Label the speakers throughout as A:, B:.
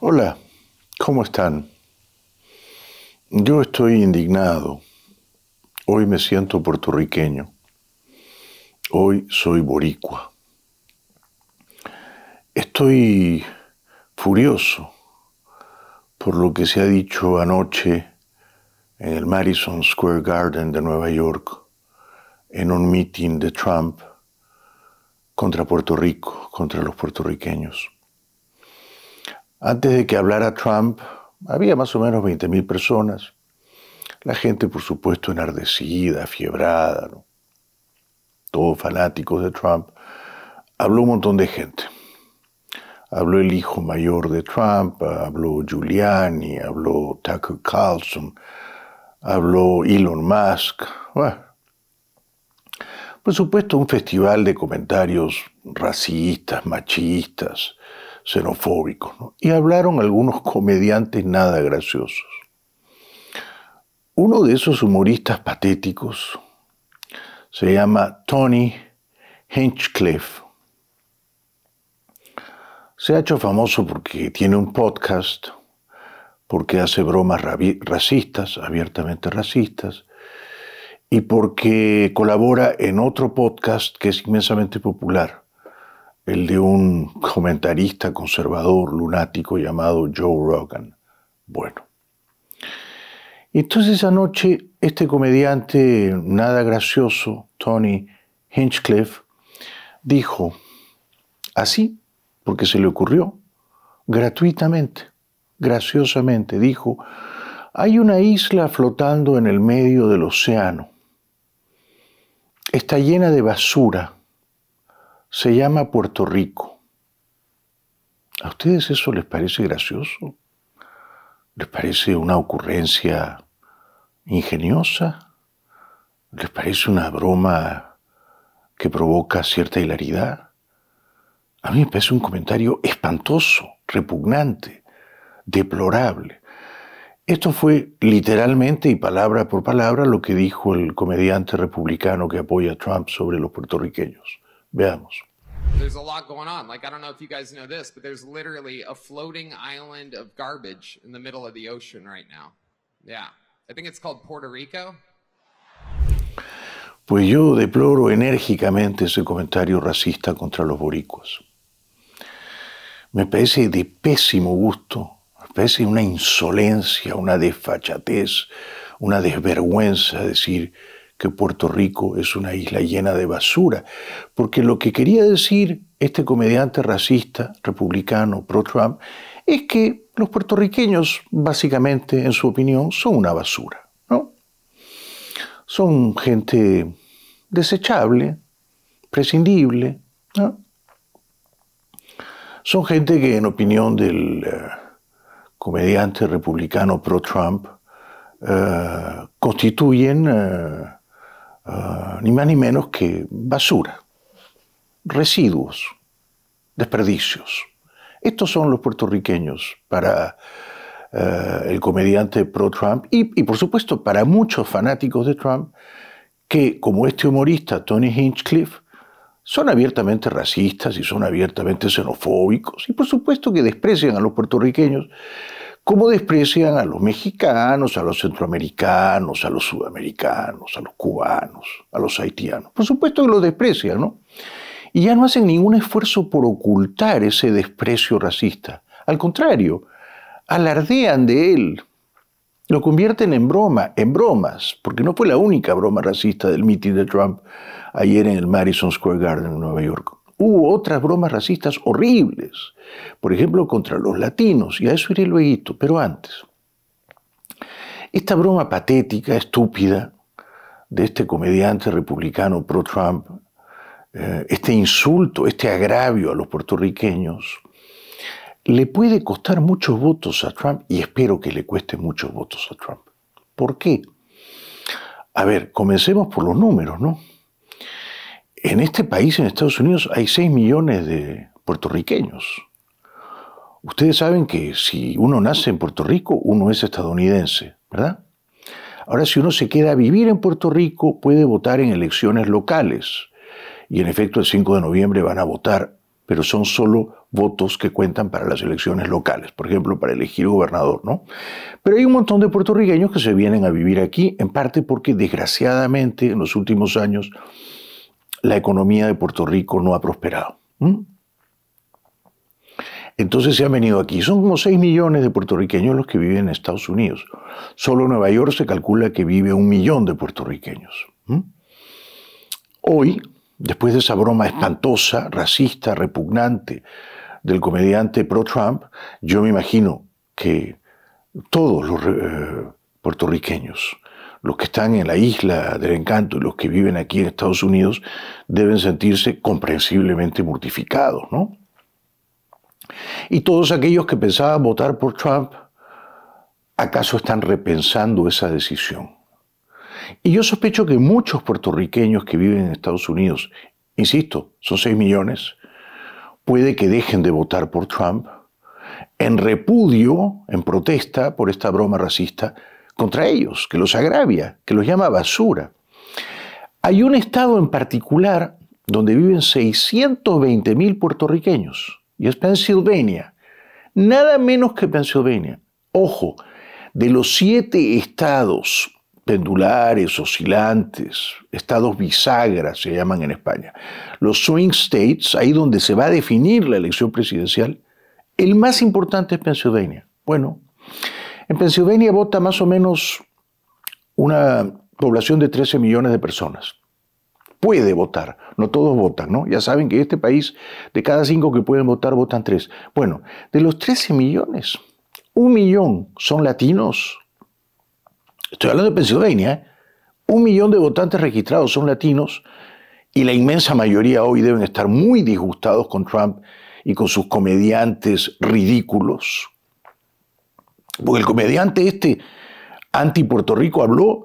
A: Hola, ¿cómo están? Yo estoy indignado. Hoy me siento puertorriqueño. Hoy soy boricua. Estoy furioso por lo que se ha dicho anoche en el Madison Square Garden de Nueva York, en un meeting de Trump contra Puerto Rico, contra los puertorriqueños. Antes de que hablara Trump, había más o menos 20.000 personas. La gente, por supuesto, enardecida, fiebrada, todos fanáticos de Trump. Habló un montón de gente. Habló el hijo mayor de Trump, habló Giuliani, habló Tucker Carlson, habló Elon Musk. por supuesto, un festival de comentarios racistas, machistas, y hablaron algunos comediantes nada graciosos. Uno de esos humoristas patéticos se llama Tony Hinchcliffe. Se ha hecho famoso porque tiene un podcast, porque hace bromas racistas, abiertamente racistas, y porque colabora en otro podcast que es inmensamente popular, el de un comentarista conservador lunático llamado Joe Rogan. Bueno. Entonces noche este comediante nada gracioso, Tony Hinchcliffe, dijo, así, porque se le ocurrió, gratuitamente, graciosamente, dijo, hay una isla flotando en el medio del océano. Está llena de basura se llama Puerto Rico. ¿A ustedes eso les parece gracioso? ¿Les parece una ocurrencia ingeniosa? ¿Les parece una broma que provoca cierta hilaridad? A mí me parece un comentario espantoso, repugnante, deplorable. Esto fue literalmente y palabra por palabra lo que dijo el comediante republicano que apoya a Trump sobre los puertorriqueños. Veamos. there's a lot going on. Like, I don't know if you guys know this, but there's literally a floating island of garbage in the middle of the ocean right now. Yeah. I think it's called Puerto Rico. Pues yo deploro enérgicamente ese comentario racista contra los boricuas. Me parece de pésimo gusto, me parece una insolencia, una desfachatez, una desvergüenza decir que Puerto Rico es una isla llena de basura, porque lo que quería decir este comediante racista, republicano, pro-Trump, es que los puertorriqueños, básicamente, en su opinión, son una basura, Son gente desechable, prescindible, Son gente que, en opinión del eh, comediante republicano pro-Trump, eh, constituyen... Eh, Ah, ni más ni menos que basura, residuos, desperdicios. Estos son los puertorriqueños para eh, el comediante pro-Trump y, y por supuesto para muchos fanáticos de Trump que, como este humorista Tony Hinchcliffe, son abiertamente racistas y son abiertamente xenofóbicos y por supuesto que desprecian a los puertorriqueños cómo desprecian a los mexicanos, a los centroamericanos, a los sudamericanos, a los cubanos, a los haitianos. Por supuesto que los desprecian, ¿no? Y ya no hacen ningún esfuerzo por ocultar ese desprecio racista. Al contrario, alardean de él, lo convierten en broma, en bromas, porque no fue la única broma racista del mitin de Trump ayer en el Madison Square Garden en Nueva York hubo otras bromas racistas horribles, por ejemplo, contra los latinos, y a eso iré luego, pero antes. Esta broma patética, estúpida, de este comediante republicano pro-Trump, eh, este insulto, este agravio a los puertorriqueños, le puede costar muchos votos a Trump y espero que le cueste muchos votos a Trump. ¿Por qué? A ver, comencemos por los números, ¿no? En este país, en Estados Unidos, hay 6 millones de puertorriqueños. Ustedes saben que si uno nace en Puerto Rico, uno es estadounidense, ¿verdad? Ahora, si uno se queda a vivir en Puerto Rico, puede votar en elecciones locales. Y en efecto, el 5 de noviembre van a votar, pero son solo votos que cuentan para las elecciones locales, por ejemplo, para elegir gobernador, ¿no? Pero hay un montón de puertorriqueños que se vienen a vivir aquí, en parte porque, desgraciadamente, en los últimos años, la economía de Puerto Rico no ha prosperado. Entonces se han venido aquí. Son como 6 millones de puertorriqueños los que viven en Estados Unidos. Solo en Nueva York se calcula que vive un millón de puertorriqueños. Hoy, después de esa broma espantosa, racista, repugnante del comediante pro-Trump, yo me imagino que todos los eh, puertorriqueños los que están en la isla del encanto y los que viven aquí en Estados Unidos deben sentirse comprensiblemente mortificados, Y todos aquellos que pensaban votar por Trump, ¿acaso están repensando esa decisión? Y yo sospecho que muchos puertorriqueños que viven en Estados Unidos, insisto, son 6 millones, puede que dejen de votar por Trump en repudio, en protesta por esta broma racista contra ellos, que los agravia, que los llama basura. Hay un estado en particular donde viven 620 mil puertorriqueños, y es Pensilvania. Nada menos que Pensilvania. Ojo, de los siete estados pendulares, oscilantes, estados bisagras se llaman en España, los swing states, ahí donde se va a definir la elección presidencial, el más importante es Pensilvania. Bueno, en Pensilvania vota más o menos una población de 13 millones de personas. Puede votar, no todos votan, ¿no? Ya saben que este país, de cada cinco que pueden votar, votan tres. Bueno, de los 13 millones, un millón son latinos. Estoy hablando de Pensilvania, ¿eh? Un millón de votantes registrados son latinos y la inmensa mayoría hoy deben estar muy disgustados con Trump y con sus comediantes ridículos, porque el comediante este anti-Puerto Rico habló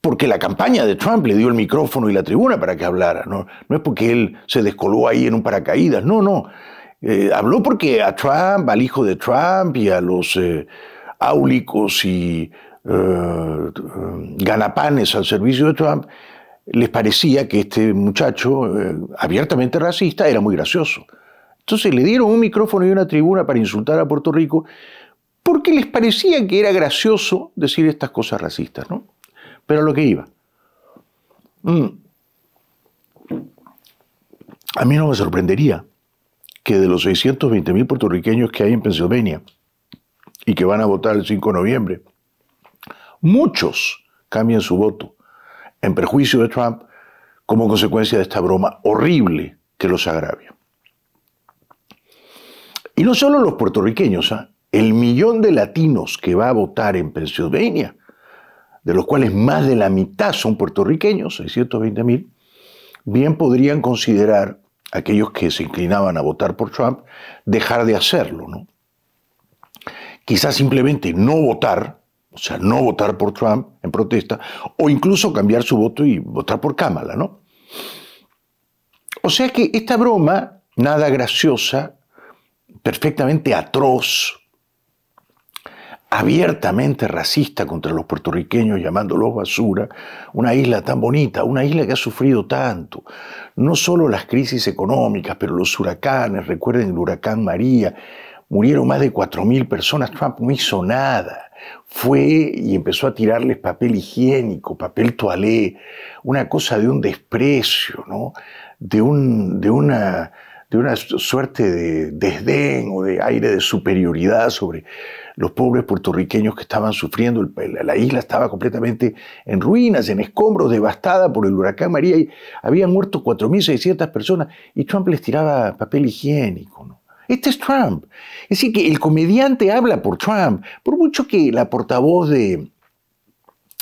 A: porque la campaña de Trump le dio el micrófono y la tribuna para que hablara. No, es porque él se descoló ahí en un paracaídas. No, no. Eh, habló porque a Trump, al hijo de Trump y a los eh, áulicos y eh, ganapanes al servicio de Trump, les parecía que este muchacho, abiertamente racista, era muy gracioso. Entonces le dieron un micrófono y una tribuna para insultar a Puerto Rico porque les parecía que era gracioso decir estas cosas racistas, ¿no? Pero a lo que iba. Mm. A mí no me sorprendería que de los 620.000 puertorriqueños que hay en Pensilvania y que van a votar el 5 de noviembre, muchos cambien su voto en perjuicio de Trump como consecuencia de esta broma horrible que los agravia. Y no solo los puertorriqueños, ¿eh? el millón de latinos que va a votar en Pensilvania, de los cuales más de la mitad son puertorriqueños, 620 mil, bien podrían considerar aquellos que se inclinaban a votar por Trump dejar de hacerlo, ¿no? Quizás simplemente no votar, o sea, no votar por Trump en protesta, o incluso cambiar su voto y votar por Kamala, ¿no? O sea que esta broma, nada graciosa, perfectamente atroz, abiertamente racista contra los puertorriqueños, llamándolos basura, una isla tan bonita, una isla que ha sufrido tanto, no solo las crisis económicas, pero los huracanes, recuerden el huracán María, murieron más de 4.000 personas, Trump no hizo nada, fue y empezó a tirarles papel higiénico, papel toalé, una cosa de un desprecio, ¿no? de, un, de una de una suerte de desdén o de aire de superioridad sobre los pobres puertorriqueños que estaban sufriendo. La isla estaba completamente en ruinas, en escombros, devastada por el huracán María y habían muerto 4.600 personas y Trump les tiraba papel higiénico. ¿no? Este es Trump. Es decir, que el comediante habla por Trump, por mucho que la portavoz de,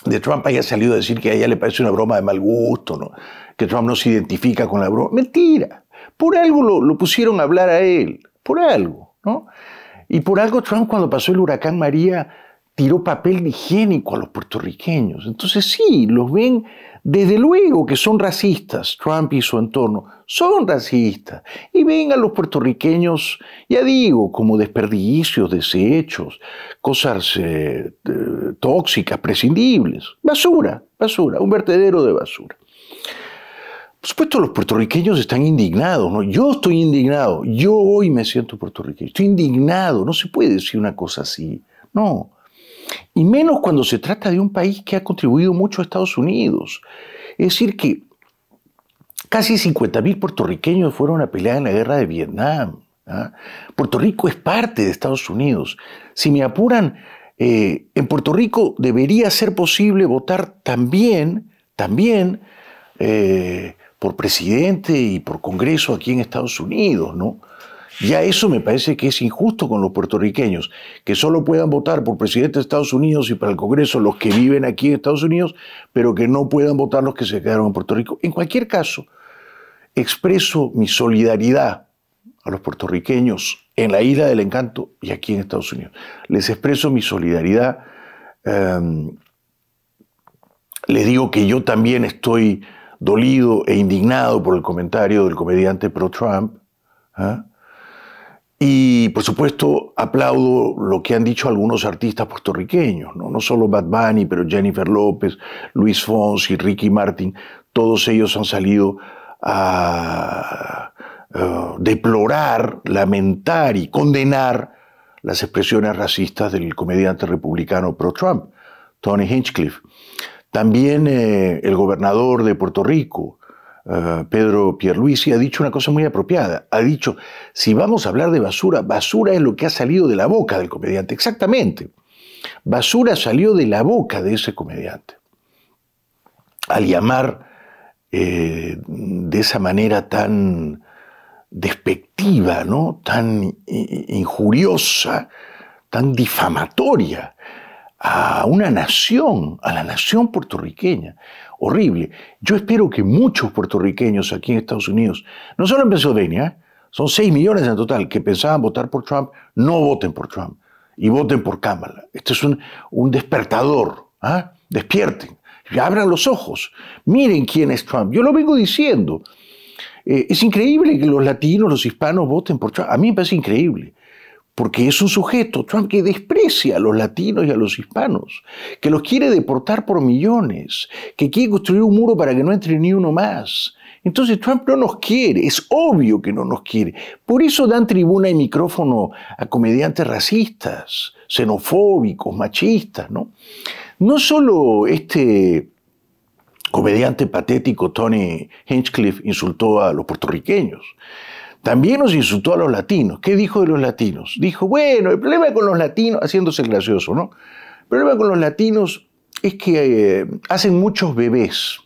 A: de Trump haya salido a decir que a ella le parece una broma de mal gusto, ¿no? que Trump no se identifica con la broma. Mentira. Por algo lo, pusieron a hablar a él, por algo, ¿no? Y por algo Trump cuando pasó el huracán María tiró papel higiénico a los puertorriqueños. Entonces sí, los ven desde luego que son racistas, Trump y su entorno, son racistas. Y ven a los puertorriqueños, ya digo, como desperdicios, desechos, cosas eh, eh, tóxicas, prescindibles. Basura, basura, un vertedero de basura. Por supuesto, los puertorriqueños están indignados, ¿no? Yo estoy indignado, yo hoy me siento puertorriqueño, estoy indignado, no se puede decir una cosa así, no. Y menos cuando se trata de un país que ha contribuido mucho a Estados Unidos. Es decir, que casi 50.000 puertorriqueños fueron a pelear en la guerra de Vietnam. ¿ah? Puerto Rico es parte de Estados Unidos. Si me apuran, eh, en Puerto Rico debería ser posible votar también, también eh, por presidente y por Congreso aquí en Estados Unidos, ¿no? Ya eso me parece que es injusto con los puertorriqueños, que solo puedan votar por presidente de Estados Unidos y para el Congreso los que viven aquí en Estados Unidos, pero que no puedan votar los que se quedaron en Puerto Rico. En cualquier caso, expreso mi solidaridad a los puertorriqueños en la isla del encanto y aquí en Estados Unidos. Les expreso mi solidaridad. Em, les digo que yo también estoy dolido e indignado por el comentario del comediante pro-Trump. ¿ah? Y por supuesto aplaudo lo que han dicho algunos artistas puertorriqueños, no, solo Bad Bunny, pero Jennifer López, Luis Fonsi, Ricky Martin, todos ellos han salido a eh, deplorar, lamentar y condenar las expresiones racistas del comediante republicano pro-Trump, Tony Hinchcliffe. También eh, el gobernador de Puerto Rico, eh, Pedro Pierluisi, ha dicho una cosa muy apropiada. Ha dicho, si vamos a hablar de basura, basura es lo que ha salido de la boca del comediante. Exactamente. Basura salió de la boca de ese comediante. Al llamar eh, de esa manera tan despectiva, ¿no? tan injuriosa, tan difamatoria a una nación, a la nación puertorriqueña. Horrible. Yo espero que muchos puertorriqueños aquí en Estados Unidos, no solo en Pennsylvania, ¿eh? son 6 millones en total, que pensaban votar por Trump, no voten por Trump y voten por Kamala. Esto es un, despertador. ¿ah? Despierten, abran los ojos, miren quién es Trump. Yo lo vengo diciendo. Eh, es increíble que los latinos, los hispanos voten por Trump. A mí me parece increíble porque es un sujeto, Trump, que desprecia a los latinos y a los hispanos, que los quiere deportar por millones, que quiere construir un muro para que no entre ni uno más. Entonces Trump no nos quiere, es obvio que no nos quiere. Por eso dan tribuna y micrófono a comediantes racistas, xenofóbicos, machistas, ¿no? No solo este comediante patético Tony Hinchcliffe insultó a los puertorriqueños, también nos insultó a los latinos. ¿Qué dijo de los latinos? Dijo, bueno, el problema con los latinos, haciéndose gracioso, ¿no? El problema con los latinos es que eh, hacen muchos bebés.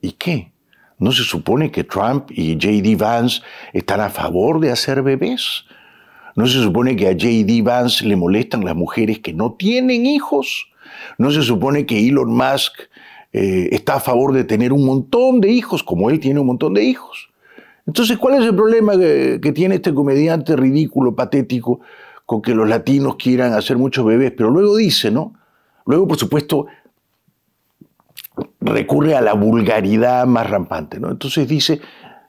A: ¿Y qué? ¿No se supone que Trump y JD Vance están a favor de hacer bebés? ¿No se supone que a JD Vance le molestan las mujeres que no tienen hijos? ¿No se supone que Elon Musk eh, está a favor de tener un montón de hijos, como él tiene un montón de hijos? Entonces, ¿cuál es el problema que, tiene este comediante ridículo, patético, con que los latinos quieran hacer muchos bebés? Pero luego dice, ¿no? Luego, por supuesto, recurre a la vulgaridad más rampante, ¿no? Entonces dice,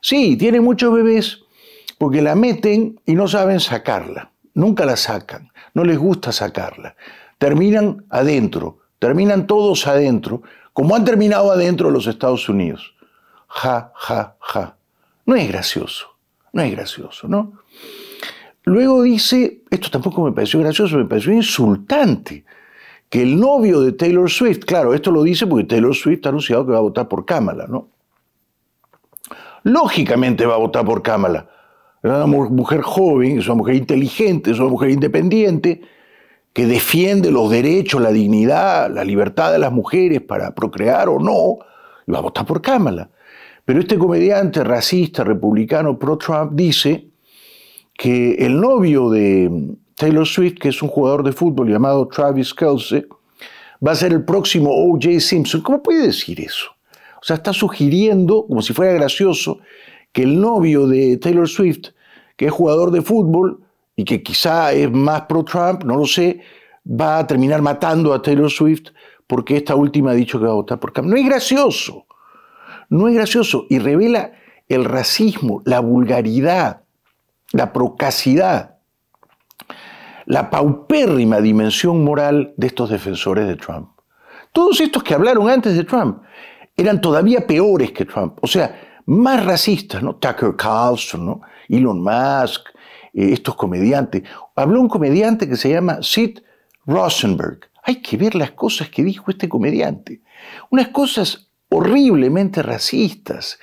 A: sí, tiene muchos bebés porque la meten y no saben sacarla, nunca la sacan, no les gusta sacarla. Terminan adentro, terminan todos adentro, como han terminado adentro los Estados Unidos. Ja, ja, ja. No es gracioso, no es gracioso, ¿no? Luego dice, esto tampoco me pareció gracioso, me pareció insultante, que el novio de Taylor Swift, claro, esto lo dice porque Taylor Swift ha anunciado que va a votar por Kamala, ¿no? Lógicamente va a votar por Kamala. Es una mujer joven, es una mujer inteligente, es una mujer independiente, que defiende los derechos, la dignidad, la libertad de las mujeres para procrear o no, y va a votar por Kamala. Pero este comediante racista, republicano, pro-Trump, dice que el novio de Taylor Swift, que es un jugador de fútbol llamado Travis Kelsey, va a ser el próximo O.J. Simpson. ¿Cómo puede decir eso? O sea, está sugiriendo, como si fuera gracioso, que el novio de Taylor Swift, que es jugador de fútbol y que quizá es más pro-Trump, no lo sé, va a terminar matando a Taylor Swift porque esta última ha dicho que va a votar por Trump. No es gracioso no es gracioso y revela el racismo, la vulgaridad, la procacidad, la paupérrima dimensión moral de estos defensores de Trump. Todos estos que hablaron antes de Trump eran todavía peores que Trump, o sea, más racistas, ¿no? Tucker Carlson, ¿no? Elon Musk, eh, estos comediantes. Habló un comediante que se llama Sid Rosenberg. Hay que ver las cosas que dijo este comediante. Unas cosas horriblemente racistas.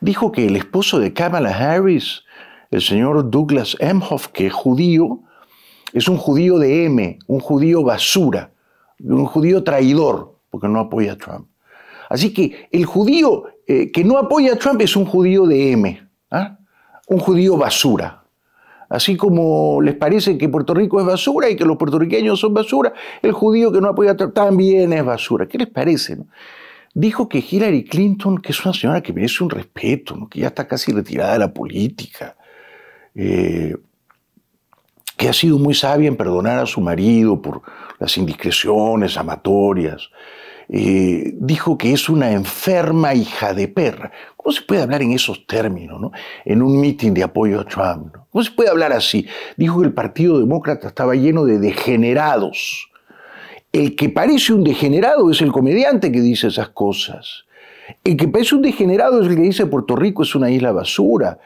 A: Dijo que el esposo de Kamala Harris, el señor Douglas Emhoff, que es judío, es un judío de M, un judío basura, un judío traidor, porque no apoya a Trump. Así que el judío eh, que no apoya a Trump es un judío de M, ¿ah? un judío basura, Así como les parece que Puerto Rico es basura y que los puertorriqueños son basura, el judío que no apoya a Trump también es basura. ¿Qué les parece? dijo que Hillary Clinton, que es una señora que merece un respeto, que ya está casi retirada de la política, eh, que ha sido muy sabia en perdonar a su marido por las indiscreciones amatorias, eh, dijo que es una enferma hija de perra. ¿Cómo se puede hablar en esos términos, ¿no? en un mitin de apoyo a Trump? ¿Cómo se puede hablar así? Dijo que el Partido Demócrata estaba lleno de degenerados el que parece un degenerado es el comediante que dice esas cosas. El que parece un degenerado es el que dice Puerto Rico es una isla basura.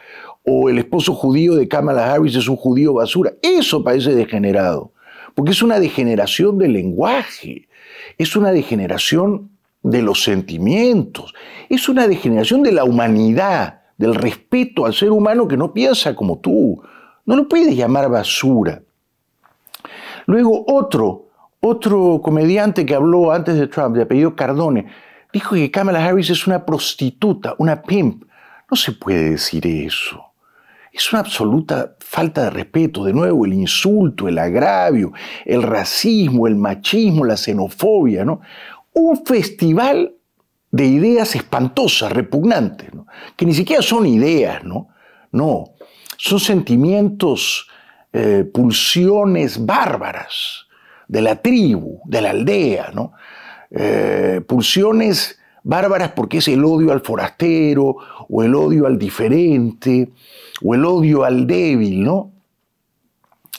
A: O el esposo judío de Kamala Harris es un judío basura. Eso parece degenerado. Porque es una degeneración del lenguaje. Es una degeneración de los sentimientos. Es una degeneración de la humanidad, del respeto al ser humano que no piensa como tú. No lo puedes llamar basura. Luego otro otro comediante que habló antes de Trump, de apellido Cardone, dijo que Kamala Harris es una prostituta, una pimp. No se puede decir eso. Es una absoluta falta de respeto. De nuevo, el insulto, el agravio, el racismo, el machismo, la xenofobia, ¿no? Un festival de ideas espantosas, repugnantes, que ni siquiera son ideas, ¿no? son sentimientos, eh, pulsiones bárbaras de la tribu, de la aldea, ¿no? Eh, pulsiones bárbaras porque es el odio al forastero o el odio al diferente o el odio al débil, ¿no?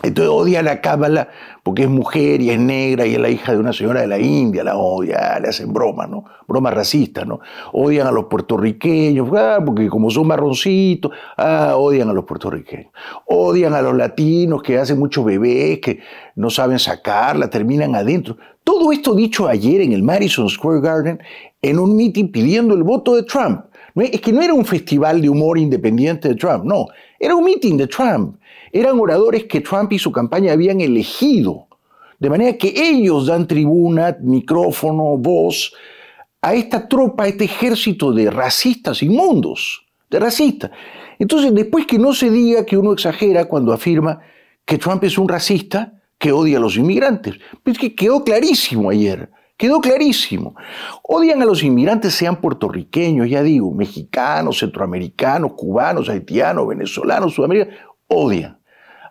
A: Entonces odia a la cábala porque es mujer y es negra y es la hija de una señora de la India, la odia, le hacen bromas, ¿no? Bromas racistas, ¿no? Odian a los puertorriqueños, ah, porque como son marroncitos, ah, odian a los puertorriqueños. Odian a los latinos que hacen muchos bebés, que no saben sacarla, terminan adentro. Todo esto dicho ayer en el Madison Square Garden en un meeting pidiendo el voto de Trump. Es que no era un festival de humor independiente de Trump, no, era un meeting de Trump eran oradores que Trump y su campaña habían elegido. De manera que ellos dan tribuna, micrófono, voz a esta tropa, a este ejército de racistas inmundos, de racistas. Entonces, después que no se diga que uno exagera cuando afirma que Trump es un racista que odia a los inmigrantes, pues que quedó clarísimo ayer. Quedó clarísimo. Odian a los inmigrantes, sean puertorriqueños, ya digo, mexicanos, centroamericanos, cubanos, haitianos, venezolanos, sudamericanos. Odian.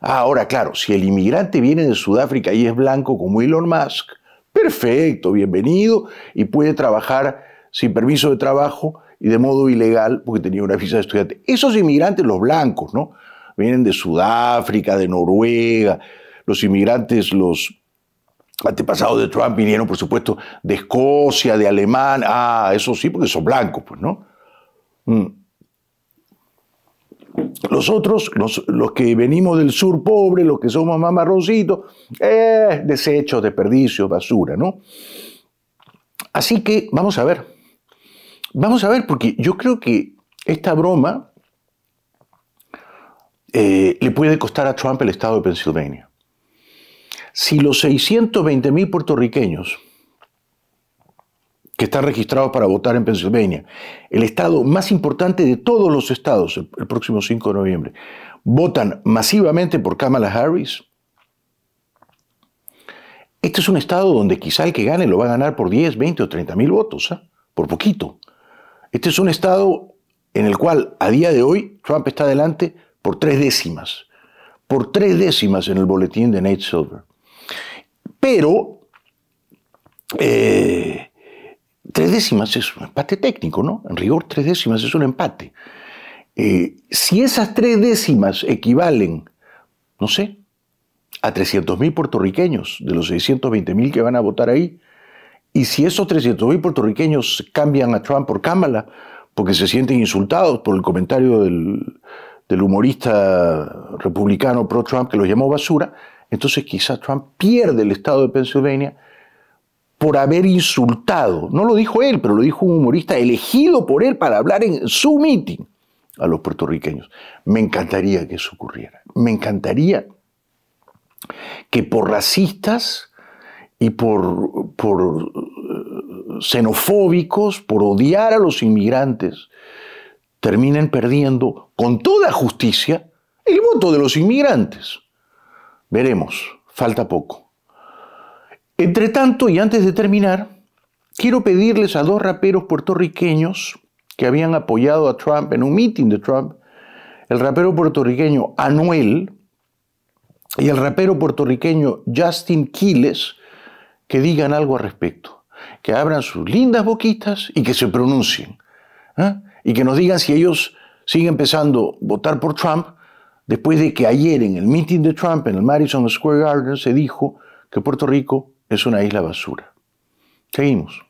A: Ahora, claro, si el inmigrante viene de Sudáfrica y es blanco como Elon Musk, perfecto, bienvenido, y puede trabajar sin permiso de trabajo y de modo ilegal porque tenía una visa de estudiante. Esos inmigrantes, los blancos, ¿no? Vienen de Sudáfrica, de Noruega, los inmigrantes, los antepasados de Trump vinieron, por supuesto, de Escocia, de Alemania, ah, eso sí, porque son blancos, pues, ¿no? Mm. Los otros, los, que venimos del sur pobre, los que somos más marroncitos, eh, desechos, desperdicios, basura, ¿no? Así que vamos a ver. Vamos a ver, porque yo creo que esta broma eh, le puede costar a Trump el estado de Pensilvania. Si los 620 mil puertorriqueños que están registrados para votar en Pensilvania, el estado más importante de todos los estados el, próximo 5 de noviembre, votan masivamente por Kamala Harris, este es un estado donde quizá el que gane lo va a ganar por 10, 20 o 30 mil votos, ¿ah? por poquito. Este es un estado en el cual a día de hoy Trump está adelante por tres décimas, por tres décimas en el boletín de Nate Silver. Pero eh, tres décimas es un empate técnico, ¿no? En rigor, tres décimas es un empate. Eh, si esas tres décimas equivalen, no sé, a 300.000 puertorriqueños de los 620.000 que van a votar ahí, y si esos 300.000 puertorriqueños cambian a Trump por Kamala porque se sienten insultados por el comentario del, humorista republicano pro-Trump que lo llamó basura, entonces quizás Trump pierde el estado de Pensilvania por haber insultado, no lo dijo él, pero lo dijo un humorista elegido por él para hablar en su meeting a los puertorriqueños. Me encantaría que eso ocurriera. Me encantaría que por racistas y por, por eh, xenofóbicos, por odiar a los inmigrantes, terminen perdiendo con toda justicia el voto de los inmigrantes. Veremos, falta poco. Entre tanto, y antes de terminar, quiero pedirles a dos raperos puertorriqueños que habían apoyado a Trump en un meeting de Trump, el rapero puertorriqueño Anuel y el rapero puertorriqueño Justin Quiles, que digan algo al respecto, que abran sus lindas boquitas y que se pronuncien, ¿eh? y que nos digan si ellos siguen empezando a votar por Trump después de que ayer en el meeting de Trump en el Madison Square Garden se dijo que Puerto Rico es una isla basura. Seguimos.